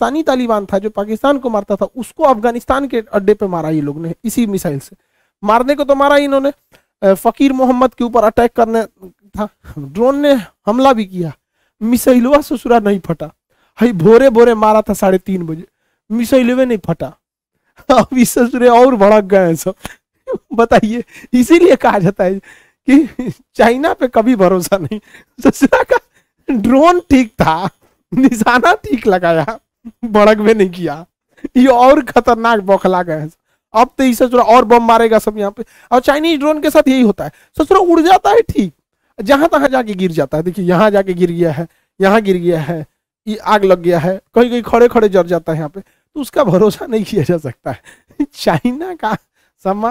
पाकिस्तानी तालिबान था जो पाकिस्तान को मारता था उसको अफगानिस्तान के अड्डे पे मारा ये लोग ने इसी मिसाइल से मारने को तो मारा इन्होंने फकीर मोहम्मद के ऊपर अटैक करने था ड्रोन ने हमला भी किया मिसाइलवा ससुरा नहीं फटा भाई भोरे भोरे मारा था साढ़े तीन बजे मिसाइलवे नहीं फटा अब इस ससुरे और भड़क गए हैं सब बताइए इसीलिए कहा जाता है कि चाइना पे कभी भरोसा नहीं ससुरा का ड्रोन ठीक था निशाना ठीक लगाया भड़क भी नहीं किया ये और खतरनाक बौखला गए अब तो ये सोच और बम मारेगा सब यहाँ पे और चाइनीज ड्रोन के साथ यही होता है सोच तो रहा उड़ जाता है ठीक जहां तहां जाके गिर जाता है देखिए यहाँ जाके गिर गया है यहाँ गिर गया है ये आग लग गया है कहीं कहीं खड़े खड़े जर जाता है यहाँ पे तो उसका भरोसा नहीं किया जा सकता है चाइना का सम्मान